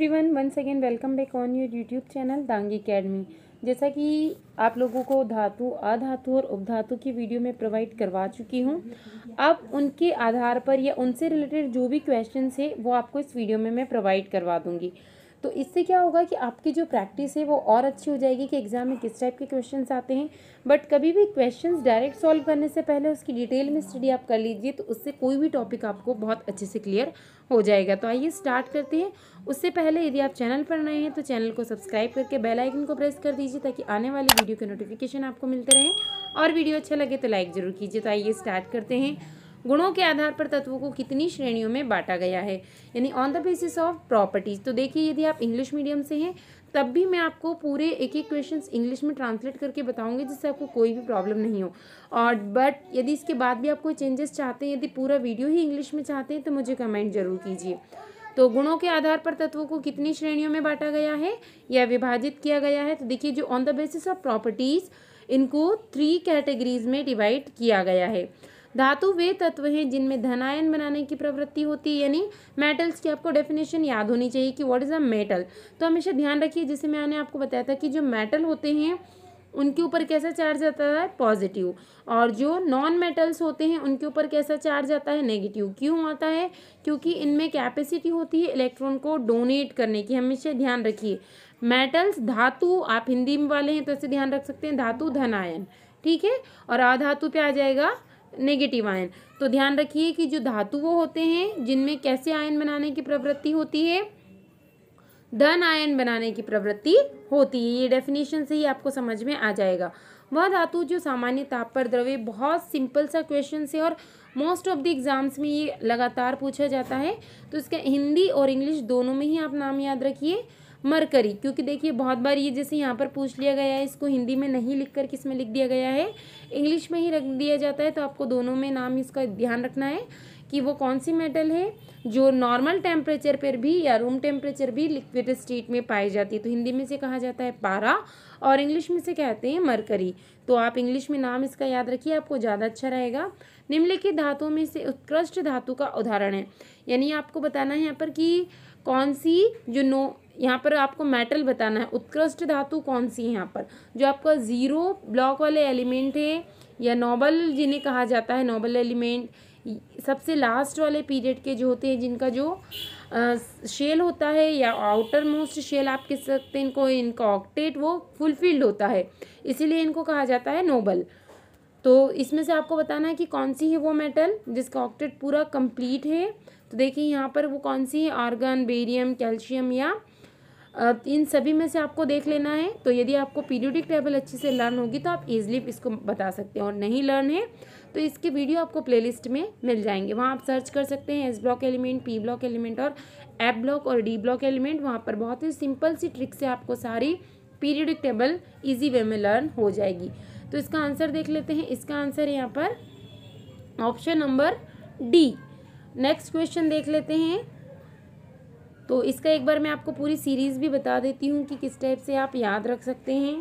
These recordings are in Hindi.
everyone once again welcome back on your YouTube channel Dangi academy जैसा कि आप लोगों को धातु अधातु और उपधातु की वीडियो में प्रोवाइड करवा चुकी हूँ अब उनके आधार पर या उनसे रिलेटेड जो भी क्वेश्चन है वो आपको इस वीडियो में मैं प्रोवाइड करवा दूँगी तो इससे क्या होगा कि आपकी जो प्रैक्टिस है वो और अच्छी हो जाएगी कि एग्ज़ाम में किस टाइप के क्वेश्चन आते हैं बट कभी भी क्वेश्चन डायरेक्ट सॉल्व करने से पहले उसकी डिटेल में स्टडी आप कर लीजिए तो उससे कोई भी टॉपिक आपको बहुत अच्छे से क्लियर हो जाएगा तो आइए स्टार्ट करते हैं उससे पहले यदि आप चैनल पर नए हैं तो चैनल को सब्सक्राइब करके बेल आइकन को प्रेस कर दीजिए ताकि आने वाले वीडियो के नोटिफिकेशन आपको मिलते रहें और वीडियो अच्छा लगे तो लाइक ज़रूर कीजिए तो आइए स्टार्ट करते हैं गुणों के आधार पर तत्वों को कितनी श्रेणियों में बांटा गया है यानी on the basis of properties तो देखिए यदि आप इंग्लिश मीडियम से हैं तब भी मैं आपको पूरे एक एक क्वेश्चन इंग्लिश में ट्रांसलेट करके बताऊंगी जिससे आपको कोई भी प्रॉब्लम नहीं हो और बट यदि इसके बाद भी आप कोई चेंजेस चाहते हैं यदि पूरा वीडियो ही इंग्लिश में चाहते हैं तो मुझे कमेंट जरूर कीजिए तो गुणों के आधार पर तत्वों को कितनी श्रेणियों में बांटा गया है या विभाजित किया गया है तो देखिए जो on the basis of properties इनको थ्री कैटेगरीज में डिवाइड किया गया है धातु वे तत्व हैं जिनमें धनायन बनाने की प्रवृत्ति होती है यानी मेटल्स की आपको डेफिनेशन याद होनी चाहिए कि व्हाट इज़ अ मेटल तो हमेशा ध्यान रखिए जैसे मैंने आपको बताया था कि जो मेटल होते हैं उनके ऊपर कैसा चार्ज आता है पॉजिटिव और जो नॉन मेटल्स होते हैं उनके ऊपर कैसा चार्ज आता है नेगेटिव क्यों आता है क्योंकि इनमें कैपेसिटी होती है इलेक्ट्रॉन को डोनेट करने की हमेशा ध्यान रखिए मेटल्स धातु आप हिंदी में वाले हैं तो ऐसे ध्यान रख सकते हैं धातु धनायन ठीक है और अधातु पे आ जाएगा नेगेटिव आयन तो ध्यान रखिए कि जो धातु वो होते हैं जिनमें कैसे आयन बनाने की प्रवृत्ति होती है धन आयन बनाने की प्रवृत्ति होती है ये डेफिनेशन से ही आपको समझ में आ जाएगा वह धातु जो सामान्य ताप पर द्रव्य बहुत सिंपल सा क्वेश्चन से और मोस्ट ऑफ द एग्जाम्स में ये लगातार पूछा जाता है तो इसका हिंदी और इंग्लिश दोनों में ही आप नाम याद रखिए मरकरी क्योंकि देखिए बहुत बार ये जैसे यहाँ पर पूछ लिया गया है इसको हिंदी में नहीं लिख कर किस में लिख दिया गया है इंग्लिश में ही रख दिया जाता है तो आपको दोनों में नाम इसका ध्यान रखना है कि वो कौन सी मेटल है जो नॉर्मल टेम्परेचर पर भी या रूम टेम्परेचर भी लिक्विड स्टेट में पाई जाती है तो हिंदी में से कहा जाता है पारा और इंग्लिश में से कहते हैं मरकरी तो आप इंग्लिश में नाम इसका याद रखिए आपको ज़्यादा अच्छा रहेगा निम्नलिखित धातुओं में से उत्कृष्ट धातु का उदाहरण है यानी आपको बताना है यहाँ पर कि कौन सी जो नो यहाँ पर आपको मेटल बताना है उत्कृष्ट धातु कौन सी है यहाँ पर जो आपका ज़ीरो ब्लॉक वाले एलिमेंट है या नोबल जिन्हें कहा जाता है नोबल एलिमेंट सबसे लास्ट वाले पीरियड के जो होते हैं जिनका जो आ, शेल होता है या आउटर मोस्ट शेल आप कह सकते हैं इनको इनका ऑक्टेट वो फुलफिल्ड होता है इसीलिए इनको कहा जाता है नोबल तो इसमें से आपको बताना है कि कौन सी है वो मेटल जिसका ऑक्टेट पूरा कंप्लीट है तो देखिए यहाँ पर वो कौन सी है आर्गन बेरियम कैल्शियम या इन सभी में से आपको देख लेना है तो यदि आपको पीरियोडिक टेबल अच्छे से लर्न होगी तो आप ईजिली इसको बता सकते हैं और नहीं लर्न है तो इसके वीडियो आपको प्लेलिस्ट में मिल जाएंगे वहाँ आप सर्च कर सकते हैं S block element P block element और एप ब्लॉक और डी ब्लॉक एलिमेंट वहाँ पर बहुत ही सिंपल सी ट्रिक से आपको सारी पीरियडिक टेबल ईजी वे में लर्न हो जाएगी तो इसका आंसर देख लेते हैं इसका आंसर यहाँ पर option number D next question देख लेते हैं तो इसका एक बार मैं आपको पूरी सीरीज़ भी बता देती हूँ कि किस टाइप से आप याद रख सकते हैं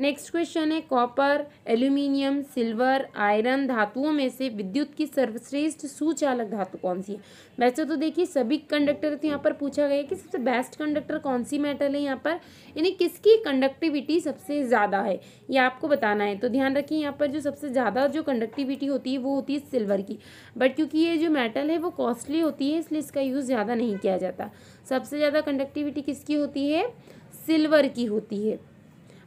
नेक्स्ट क्वेश्चन है कॉपर एल्यूमिनियम सिल्वर आयरन धातुओं में से विद्युत की सर्वश्रेष्ठ सुचालक धातु कौन सी है वैसे तो देखिए सभी कंडक्टर तो यहाँ पर पूछा गया कि सबसे बेस्ट कंडक्टर कौन सी मेटल है यहाँ पर यानी किसकी कंडक्टिविटी सबसे ज़्यादा है ये आपको बताना है तो ध्यान रखिए यहाँ पर जो सबसे ज़्यादा जो कंडक्टिविटी होती है वो होती है सिल्वर की बट क्योंकि ये जो मेटल है वो कॉस्टली होती है इसलिए इसका यूज़ ज़्यादा नहीं किया जाता सबसे ज़्यादा कंडक्टिविटी किसकी होती है सिल्वर की होती है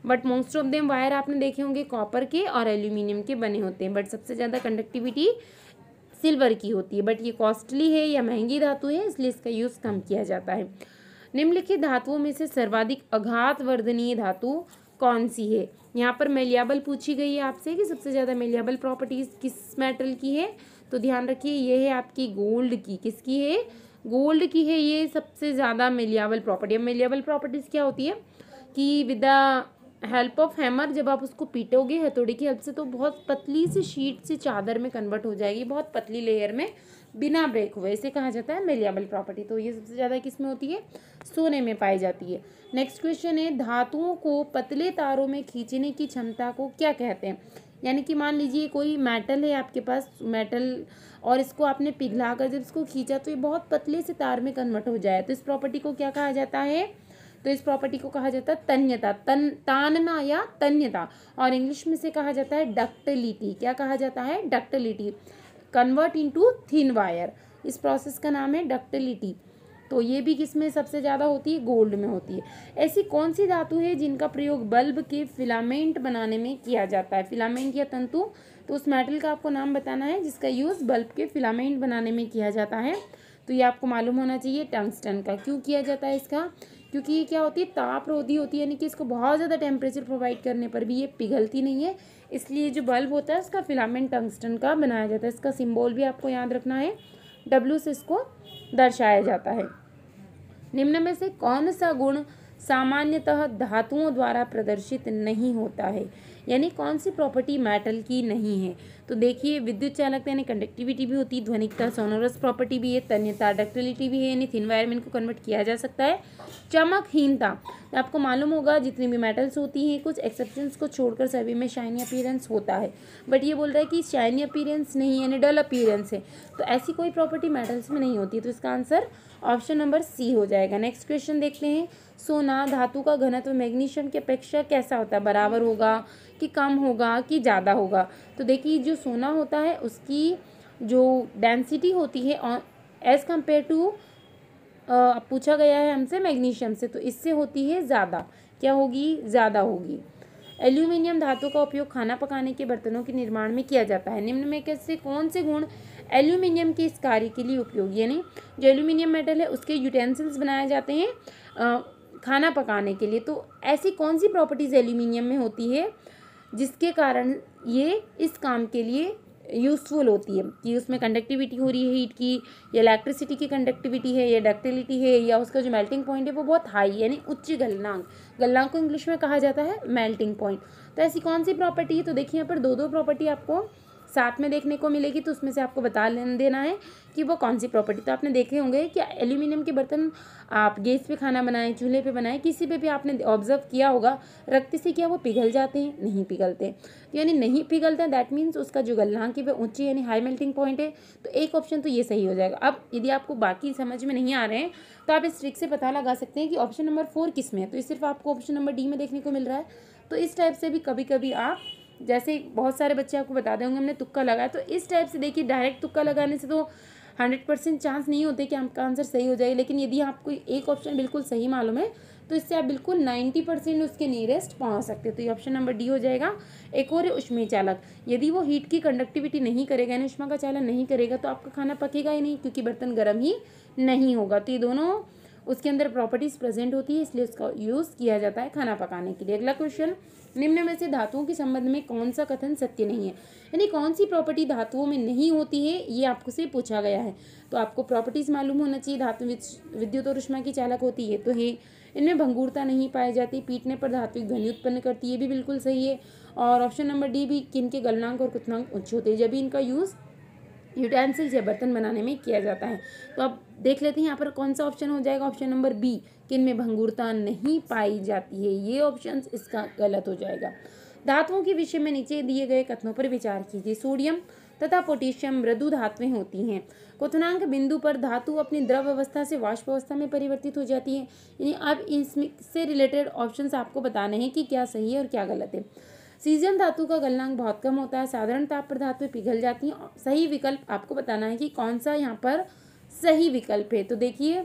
but most of them wire आपने देखे होंगे कॉपर के और एल्यूमिनियम के बने होते हैं बट सबसे ज़्यादा कंडक्टिविटी सिल्वर की होती है बट ये कॉस्टली है या महंगी धातु है इसलिए इसका यूज़ कम किया जाता है निम्नलिखित धातुओं में से सर्वाधिक अघात वर्धनीय धातु कौन सी है यहाँ पर मेलियाबल पूछी गई है आपसे कि सबसे ज़्यादा मेलियाबल प्रॉपर्टीज़ किस मेटल की है तो ध्यान रखिए ये है आपकी गोल्ड की किसकी है गोल्ड की है ये सबसे ज़्यादा मेलियाबल प्रॉपर्टी अब मेलियाबल प्रॉपर्टीज़ क्या होती है कि विद हेल्प ऑफ हैमर जब आप उसको पीटोगे हथौड़ी की हेल्प से तो बहुत पतली सी शीट से चादर में कन्वर्ट हो जाएगी बहुत पतली लेयर में बिना ब्रेक हुए इसे कहा जाता है मेलियाबल प्रॉपर्टी तो ये सबसे ज़्यादा किस में होती है सोने में पाई जाती है नेक्स्ट क्वेश्चन है धातुओं को पतले तारों में खींचने की क्षमता को क्या कहते हैं यानी कि मान लीजिए कोई मेटल है आपके पास मेटल और इसको आपने पिघला कर जब इसको खींचा तो ये बहुत पतले से तार में कन्वर्ट हो जाए तो इस प्रॉपर्टी को क्या कहा जाता है तो इस प्रॉपर्टी को कहा जाता है तन्यता तन तानना या तन्यता और इंग्लिश में से कहा जाता है डक्टलिटी क्या कहा जाता है ductility convert into thin wire इस प्रोसेस का नाम है डक्टलिटी तो ये भी किस में सबसे ज़्यादा होती है गोल्ड में होती है ऐसी कौन सी धातु है जिनका प्रयोग बल्ब के फिलामेंट बनाने में किया जाता है फिलामेंट या तंतु तो उस मेटल का आपको नाम बताना है जिसका यूज़ बल्ब के फिलामेंट बनाने में किया जाता है तो ये आपको मालूम होना चाहिए टंगस्टन का क्यों किया जाता है इसका क्योंकि ये क्या होती है ताप रोधी होती है यानी कि इसको बहुत ज़्यादा टेम्परेचर प्रोवाइड करने पर भी ये पिघलती नहीं है इसलिए जो बल्ब होता है उसका फिलामेंट टंगस्टन का बनाया जाता है इसका सिम्बॉल भी आपको याद रखना है डब्लू से इसको दर्शाया जाता है निम्न में से कौन सा गुण सामान्यतः धातुओं द्वारा प्रदर्शित नहीं होता है यानी कौन सी प्रॉपर्टी मेटल की नहीं है तो देखिए विद्युत चालकता यानी कंडक्टिविटी भी होती है ध्वनिकता सोनोरस प्रॉपर्टी भी है तन्यता डक्टिलिटी भी है यानी थिन वायरमेंट को कन्वर्ट किया जा सकता है चमकहीनता तो आपको मालूम होगा जितनी भी मेटल्स होती हैं कुछ एक्सेप्शन को छोड़कर सभी में शाइनी अपीयरेंस होता है बट ये बोल रहा है कि शाइनी अपीरेंस नहीं यानी डल अपीयरेंस है तो ऐसी कोई प्रॉपर्टी मेटल्स में नहीं होती तो इसका आंसर ऑप्शन नंबर सी हो जाएगा नेक्स्ट क्वेश्चन देखते हैं सोना धातु का घनत्व मैग्नीशियम की अपेक्षा कैसा होता है बराबर होगा कि कम होगा कि ज़्यादा होगा तो देखिए जो सोना होता है उसकी जो डेंसिटी होती है एज़ कम्पेयर टू पूछा गया है हमसे मैग्नीशियम से तो इससे होती है ज़्यादा क्या होगी ज़्यादा होगी एल्यूमिनियम धातु का उपयोग खाना पकाने के बर्तनों के निर्माण में किया जाता है निम्न में कैसे कौन से गुण एल्यूमिनियम के इस कार्य के लिए उपयोग यानी जो एल्यूमिनियम मेटल है उसके यूटेंसिल्स बनाए जाते हैं खाना पकाने के लिए तो ऐसी कौन सी प्रॉपर्टीज़ एल्यूमिनियम में होती है जिसके कारण ये इस काम के लिए यूज़फुल होती है कि उसमें कंडक्टिविटी हो रही है हीट की या इलेक्ट्रिसिटी की कंडक्टिविटी है या डक्टिलिटी है या उसका जो मेल्टिंग पॉइंट है वो बहुत हाई यानी उच्च गलनांक गलनांक को इंग्लिश में कहा जाता है मेल्टिंग पॉइंट तो ऐसी कौन सी प्रॉपर्टी है तो देखिए यहाँ पर दो दो प्रॉपर्टी आपको साथ में देखने को मिलेगी तो उसमें से आपको बता देना है कि वो कौन सी प्रॉपर्टी तो आपने देखे होंगे कि एल्यूमिनियम के बर्तन आप गैस पे खाना बनाएं चूल्हे पे बनाएं किसी पे भी आपने ऑब्जर्व किया होगा रक्त से क्या वो पिघल जाते हैं नहीं पिघलते तो यानी नहीं पिघलते हैं दैट मीन्स उसका जो गल्लां की वह ऊँची यानी हाई मेल्टिंग पॉइंट है तो एक ऑप्शन तो ये सही हो जाएगा अब यदि आपको बाकी समझ में नहीं आ रहे हैं तो आप इस ट्रिक से पता लगा सकते हैं कि ऑप्शन नंबर फोर किस में है तो ये सिर्फ आपको ऑप्शन नंबर डी में देखने को मिल रहा है तो इस टाइप से भी कभी कभी आप जैसे बहुत सारे बच्चे आपको बता होंगे हमने तुक्का लगाया तो इस टाइप से देखिए डायरेक्ट तुक्का लगाने से तो हंड्रेड परसेंट चांस नहीं होते कि आपका आंसर सही हो जाए लेकिन यदि आपको एक ऑप्शन बिल्कुल सही मालूम है तो इससे आप बिल्कुल नाइन्टी परसेंट उसके नियरेस्ट पहुंच सकते हो तो ये ऑप्शन नंबर डी हो जाएगा एक और उष्मी चालक यदि वो हीट की कंडक्टिविटी नहीं करेगा यानी उष्मा का चालन नहीं करेगा तो आपका खाना पकेगा ही नहीं क्योंकि बर्तन गर्म ही नहीं होगा तो ये दोनों उसके अंदर प्रॉपर्टीज़ प्रेजेंट होती है इसलिए उसका यूज़ किया जाता है खाना पकाने के लिए अगला क्वेश्चन निम्न में से धातुओं के संबंध में कौन सा कथन सत्य नहीं है यानी कौन सी प्रॉपर्टी धातुओं में नहीं होती है ये आपको से पूछा गया है तो आपको प्रॉपर्टीज़ मालूम होना चाहिए धातु विद्युत और उष्मा की चालक होती है तो है इनमें भंगूरता नहीं पाई जाती पीटने पर धातु ध्वनि उत्पन्न करती है भी बिल्कुल सही है और ऑप्शन नंबर डी भी किन के गलनांक और कुथनांक उच्च होते हैं जब भी इनका यूज़ यूटेंसिल्स या बर्तन बनाने में किया जाता है तो आप देख लेते हैं यहाँ पर कौन सा ऑप्शन हो जाएगा ऑप्शन नंबर बी किन में भंगुरता नहीं पाई जाती है ये ऑप्शन इसका गलत हो जाएगा धातुओं के विषय में नीचे दिए गए कथनों पर विचार कीजिए सोडियम तथा पोटेशियम मृदु धातुएं होती हैं क्वनांक बिंदु पर धातु अपनी द्रव अवस्था से वाष्प अवस्था में परिवर्तित हो जाती है यानी अब इसमें से रिलेटेड ऑप्शंस आपको बताने हैं कि क्या सही है और क्या गलत है सीजन धातु का गलनांक बहुत कम होता है साधारण ताप पर धातु पिघल जाती हैं सही विकल्प आपको बताना है कि कौन सा यहाँ पर सही विकल्प है तो देखिए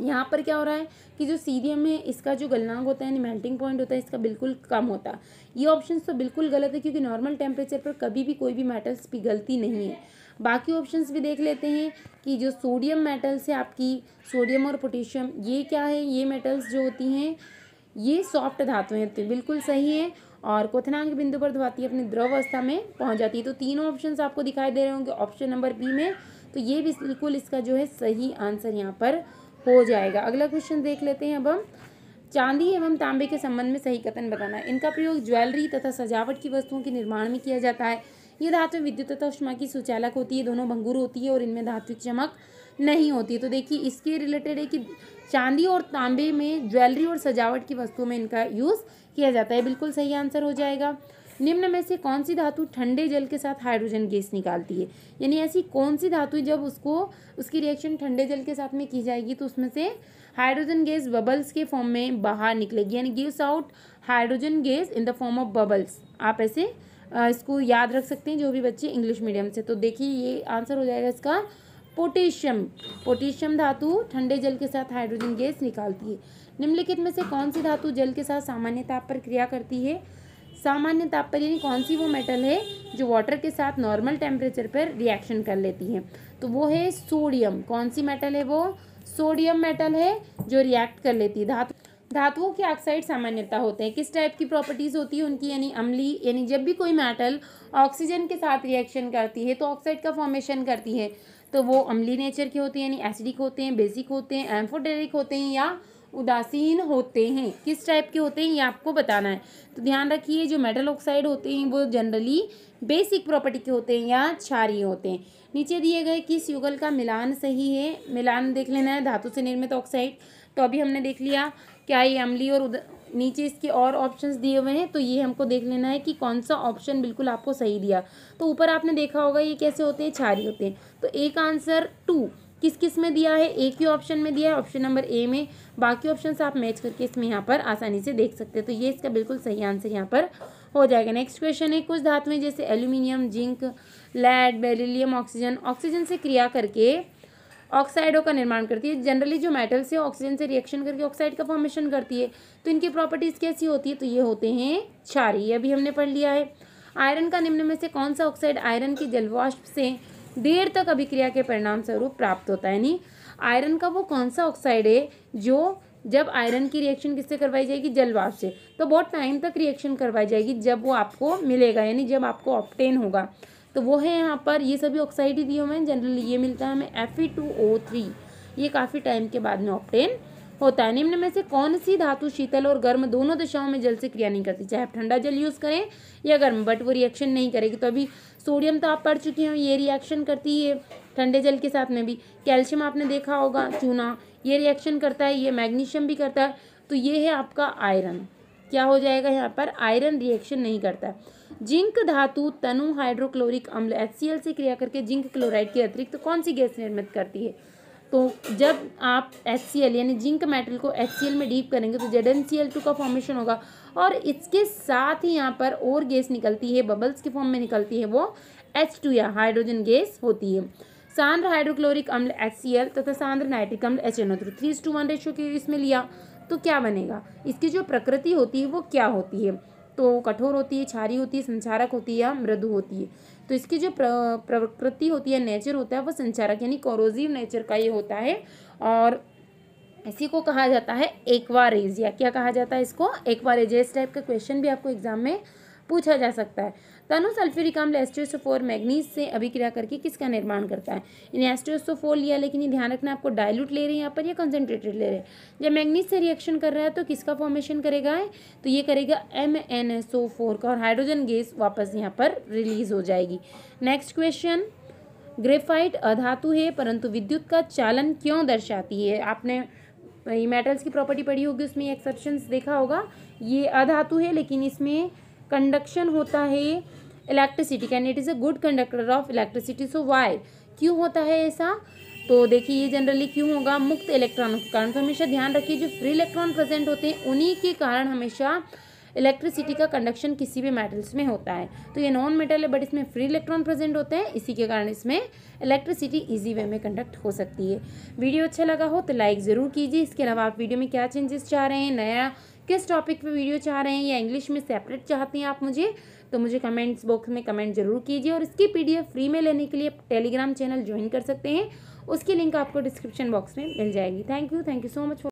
यहाँ पर क्या हो रहा है कि जो सीरियम है इसका जो गलनांक होता है मेल्टिंग पॉइंट होता है इसका बिल्कुल कम होता है ये ऑप्शन तो बिल्कुल गलत है क्योंकि नॉर्मल टेम्परेचर पर कभी भी कोई भी मेटल्स पिघलती नहीं है बाकी ऑप्शंस भी देख लेते हैं कि जो सोडियम मेटल्स है आपकी सोडियम और पोटेशियम ये क्या है ये मेटल्स जो होती हैं ये सॉफ्ट धातुएँ हैं बिल्कुल सही है और क्वथनांक बिंदु पर धुआती अपनी द्रव अवस्था में पहुंच जाती है तो तीनों ऑप्शन आपको दिखाई दे रहे होंगे ऑप्शन नंबर बी में तो ये भी बिल्कुल इसका जो है सही आंसर यहाँ पर हो जाएगा अगला क्वेश्चन देख लेते हैं अब हम चांदी एवं तांबे के संबंध में सही कथन बताना इनका प्रयोग ज्वेलरी तथा सजावट की वस्तुओं के निर्माण में किया जाता है ये धातु विद्युत तथा उष्मा की सुचालक होती है दोनों भंगुर होती है और इनमें धात्विक चमक नहीं होती तो देखिए इसके रिलेटेड है कि चांदी और तांबे में ज्वेलरी और सजावट की वस्तुओं में इनका यूज़ किया जाता है बिल्कुल सही आंसर हो जाएगा निम्न में से कौन सी धातु ठंडे जल के साथ हाइड्रोजन गैस निकालती है यानी ऐसी कौन सी धातु जब उसको उसकी रिएक्शन ठंडे जल के साथ में की जाएगी तो उसमें से हाइड्रोजन गैस बबल्स के फॉर्म में बाहर निकलेगी यानी gives out hydrogen gas in the form of bubbles आप ऐसे इसको याद रख सकते हैं जो भी बच्चे इंग्लिश मीडियम से तो देखिए ये आंसर हो जाएगा इसका पोटेशियम पोटेशियम धातु ठंडे जल के साथ हाइड्रोजन गैस निकालती है निम्नलिखित में से कौन सी धातु जल के साथ सामान्य ताप पर क्रिया करती है सामान्य ताप पर यानी कौन सी वो मेटल है जो वाटर के साथ नॉर्मल टेम्परेचर पर रिएक्शन कर लेती है तो वो है सोडियम कौन सी मेटल है वो सोडियम मेटल है जो रिएक्ट कर लेती है धातु धातुओं के ऑक्साइड सामान्यता होते हैं किस टाइप की प्रॉपर्टीज़ होती है उनकी यानी अम्ली यानी जब भी कोई मेटल ऑक्सीजन के साथ रिएक्शन करती है तो ऑक्साइड का फॉर्मेशन करती है तो वो अमली नेचर के होते हैं यानी एसिडिक होते हैं बेसिक होते हैं एम्फोडेरिक होते हैं या उदासीन होते हैं किस टाइप के होते हैं ये आपको बताना है तो ध्यान रखिए जो मेटल ऑक्साइड होते हैं वो जनरली बेसिक प्रॉपर्टी के होते हैं या क्षारीय होते हैं नीचे दिए गए किस युगल का मिलान सही है मिलान देख लेना है धातु से निर्मित ऑक्साइड तो अभी हमने देख लिया क्या ये अम्ली और नीचे इसके और ऑप्शंस दिए हुए हैं तो ये हमको देख लेना है कि कौन सा ऑप्शन बिल्कुल आपको सही दिया तो ऊपर आपने देखा होगा ये कैसे होते हैं छारी होते हैं तो एक आंसर टू किस किस में दिया है एक ही ऑप्शन में दिया है ऑप्शन नंबर ए में बाकी ऑप्शन आप मैच करके इसमें यहाँ पर आसानी से देख सकते हैं तो ये इसका बिल्कुल सही आंसर यहाँ पर हो जाएगा नेक्स्ट क्वेश्चन है कुछ धातुएं जैसे aluminium zinc lead beryllium oxygen oxygen से क्रिया करके ऑक्साइडों का निर्माण करती है जनरली जो मेटल्स है ऑक्सीजन से रिएक्शन करके ऑक्साइड का फॉर्मेशन करती है तो इनकी प्रॉपर्टीज़ कैसी होती है तो ये होते हैं क्षारी अभी हमने पढ़ लिया है आयरन का निम्न में से कौन सा ऑक्साइड आयरन की जलवाष्प से देर तक अभिक्रिया के परिणाम स्वरूप प्राप्त होता है यानी आयरन का वो कौन सा ऑक्साइड है जो जब आयरन की रिएक्शन किससे करवाई जाएगी जलवाष्प से तो बहुत टाइम तक रिएक्शन करवाई जाएगी जब वो आपको मिलेगा यानी जब आपको ऑप्टेन होगा तो वो है यहाँ पर ये सभी ऑक्साइड ही दिए हुए हैं जनरली ये मिलता है हमें थ्री ये काफ़ी टाइम के बाद में ऑप्टेन होता है निम्न में से कौन सी धातु शीतल और गर्म दोनों दशाओं में जल से क्रिया नहीं करती चाहे आप ठंडा जल यूज़ करें या गर्म बट वो रिएक्शन नहीं करेगी तो अभी सोडियम तो आप पढ़ चुके हैं ये रिएक्शन करती है ठंडे जल के साथ में भी कैल्शियम आपने देखा होगा चूना ये रिएक्शन करता है ये मैग्नीशियम भी करता है तो ये है आपका आयरन क्या हो जाएगा यहाँ पर आयरन रिएक्शन नहीं करता है जिंक धातु तनु हाइड्रोक्लोरिक अम्ल एच से क्रिया करके जिंक क्लोराइड के अतिरिक्त तो कौन सी गैस निर्मित करती है तो जब आप एच यानी जिंक मेटल को एच में डीप करेंगे तो जेड का फॉर्मेशन होगा और इसके साथ ही यहाँ पर और गैस निकलती है बबल्स के फॉर्म में निकलती है वो एच या हाइड्रोजन गैस होती है सांद्र हाइड्रोक्लोरिक अम्ल एच तथा सांद्र नाइट्रिक अम्ल H N three two one ratio के इसमें लिया तो क्या बनेगा इसकी जो प्रकृति होती है वो क्या होती है तो कठोर होती है क्षारी होती है संचारक होती है या मृदु होती है तो इसकी जो प्रकृति होती है नेचर होता है वो संचारक यानी कॉरोजिव नेचर का ये होता है और इसी को कहा जाता है एक्वारेजिया क्या कहा जाता है इसको एक्वारेजिया इस टाइप का क्वेश्चन भी आपको एग्जाम में पूछा जा सकता है तनु सल्फ्यूरिक अम्ल एस्ट्रोसोफोर मैग्नीज से अभिक्रिया करके किसका निर्माण करता है इन्हें एस्ट्रोसोफोर लिया लेकिन ये ध्यान रखना आपको डायलूट ले रहे हैं यहाँ पर या कंसनट्रेटेड ले रहे हैं जब मैग्नीज से रिएक्शन कर रहा है तो किसका फॉर्मेशन करेगा है तो ये करेगा M N S O four का और हाइड्रोजन गैस वापस यहाँ पर रिलीज हो जाएगी नेक्स्ट क्वेश्चन ग्रेफाइट अधातु है परंतु विद्युत का चालन क्यों दर्शाती है आपने ये मेटल्स की प्रॉपर्टी पढ़ी होगी उसमें एक्सेप्शन देखा होगा ये अधातु है लेकिन इसमें कंडक्शन होता है electricity can it is a good conductor of electricity so why क्यों होता है ऐसा तो देखिए ये जनरली क्यों होगा मुक्त इलेक्ट्रॉनों के कारण तो हमेशा ध्यान रखिए जो फ्री इलेक्ट्रॉन प्रेजेंट होते हैं उन्हीं के कारण हमेशा इलेक्ट्रिसिटी का कंडक्शन किसी भी मेटल्स में होता है तो ये नॉन मेटल है बट इसमें फ्री इलेक्ट्रॉन प्रेजेंट होते हैं इसी के कारण इसमें इलेक्ट्रिसिटी इजी वे में कंडक्ट हो सकती है वीडियो अच्छा लगा हो तो लाइक ज़रूर कीजिए इसके अलावा आप वीडियो में क्या चेंजेस चाह रहे हैं नया किस टॉपिक पे वीडियो चाह रहे हैं या इंग्लिश में सेपरेट चाहते हैं आप मुझे तो मुझे कमेंट्स बॉक्स में कमेंट जरूर कीजिए और इसकी पीडीएफ फ्री में लेने के लिए टेलीग्राम चैनल ज्वाइन कर सकते हैं उसकी लिंक आपको डिस्क्रिप्शन बॉक्स में मिल जाएगी thank you thank you so much